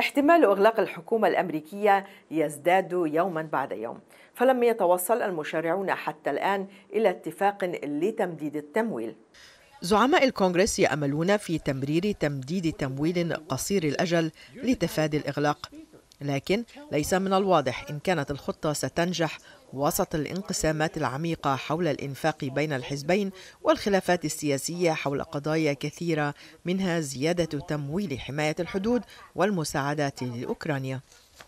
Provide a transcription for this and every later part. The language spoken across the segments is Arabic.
احتمال إغلاق الحكومة الأمريكية يزداد يوما بعد يوم فلم يتوصل المشرعون حتى الآن إلى اتفاق لتمديد التمويل زعماء الكونغرس يأملون في تمرير تمديد تمويل قصير الأجل لتفادي الإغلاق لكن ليس من الواضح إن كانت الخطة ستنجح وسط الانقسامات العميقة حول الإنفاق بين الحزبين والخلافات السياسية حول قضايا كثيرة منها زيادة تمويل حماية الحدود والمساعدات لأوكرانيا.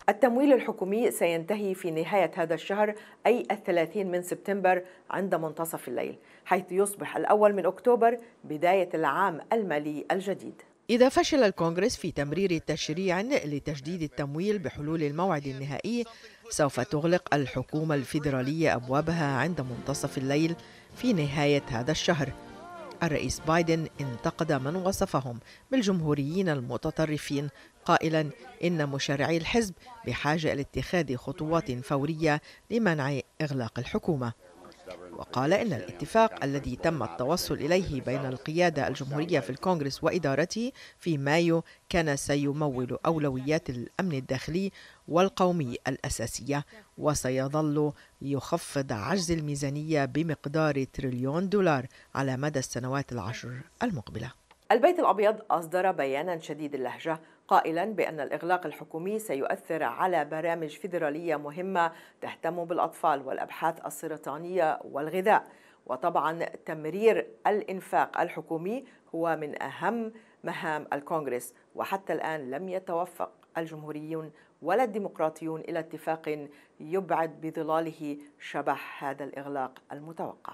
التمويل الحكومي سينتهي في نهاية هذا الشهر أي الثلاثين من سبتمبر عند منتصف الليل حيث يصبح الأول من أكتوبر بداية العام المالي الجديد إذا فشل الكونغرس في تمرير التشريع لتجديد التمويل بحلول الموعد النهائي سوف تغلق الحكومة الفيدرالية أبوابها عند منتصف الليل في نهاية هذا الشهر الرئيس بايدن انتقد من وصفهم بالجمهوريين المتطرفين قائلا ان مشرعي الحزب بحاجه لاتخاذ خطوات فوريه لمنع اغلاق الحكومه وقال إن الاتفاق الذي تم التوصل إليه بين القيادة الجمهورية في الكونغرس وإدارته في مايو كان سيمول أولويات الأمن الداخلي والقومي الأساسية وسيظل يخفض عجز الميزانية بمقدار تريليون دولار على مدى السنوات العشر المقبله البيت الأبيض أصدر بيانا شديد اللهجة قائلا بأن الإغلاق الحكومي سيؤثر على برامج فيدرالية مهمة تهتم بالأطفال والأبحاث السرطانية والغذاء وطبعا تمرير الإنفاق الحكومي هو من أهم مهام الكونغرس وحتى الآن لم يتوفق الجمهوريون ولا الديمقراطيون إلى اتفاق يبعد بظلاله شبح هذا الإغلاق المتوقع